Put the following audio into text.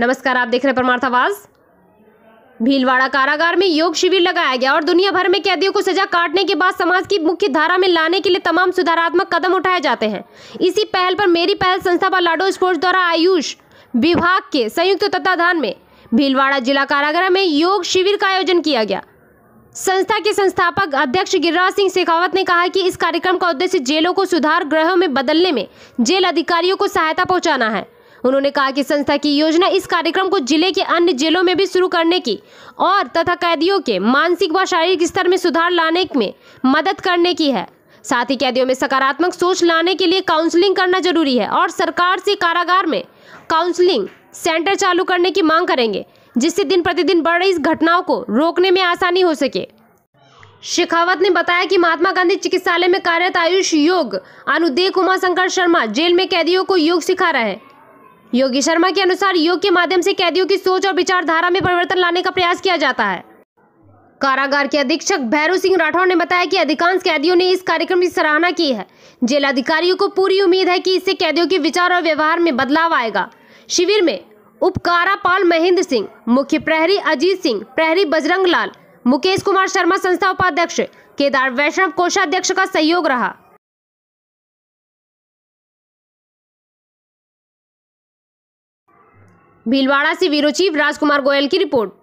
नमस्कार आप देख रहे हैं परमार्थ आवाज भीलवाड़ा कारागार में योग शिविर लगाया गया और दुनिया भर में कैदियों को सजा काटने के बाद समाज की मुख्य धारा में लाने के लिए तमाम सुधारात्मक कदम उठाए जाते हैं इसी पहल पर मेरी पहल संस्था पर लाडो स्पोर्ट्स द्वारा आयुष विभाग के संयुक्त तत्वाधान में भीलवाड़ा जिला कारागार में योग शिविर का आयोजन किया गया संस्था के संस्थापक अध्यक्ष गिरिराज सिंह शेखावत ने कहा कि इस कार्यक्रम का उद्देश्य जेलों को सुधार ग्रहों में बदलने में जेल अधिकारियों को सहायता पहुंचाना है उन्होंने कहा कि संस्था की योजना इस कार्यक्रम को जिले के अन्य जेलों में भी शुरू करने की और तथा कैदियों के मानसिक व शारीरिक स्तर में सुधार लाने में मदद करने की है साथ ही कैदियों में सकारात्मक सोच लाने के लिए काउंसलिंग करना जरूरी है और सरकार से कारागार में काउंसलिंग सेंटर चालू करने की मांग करेंगे जिससे दिन प्रतिदिन बढ़ रही इस घटनाओं को रोकने में आसानी हो सके शेखावत ने बताया कि महात्मा गांधी चिकित्सालय में कार्यरत आयुष योग अनुदेव कुमार शंकर शर्मा जेल में कैदियों को योग सिखा रहे हैं योगी शर्मा के अनुसार योग के माध्यम से कैदियों की सोच और विचारधारा में परिवर्तन लाने का प्रयास किया जाता है कारागार के अधीक्षक भैरू सिंह राठौर ने बताया कि अधिकांश कैदियों ने इस कार्यक्रम की सराहना की है जेल अधिकारियों को पूरी उम्मीद है कि इससे कैदियों के विचार और व्यवहार में बदलाव आएगा शिविर में उप कारापाल महेंद्र सिंह मुख्य प्रहरी अजीत सिंह प्रहरी बजरंग लाल मुकेश कुमार शर्मा संस्था उपाध्यक्ष केदार वैष्णव कोषाध्यक्ष का सहयोग रहा भीलवाड़ा से ब्यूरो चीफ राजकुमार गोयल की रिपोर्ट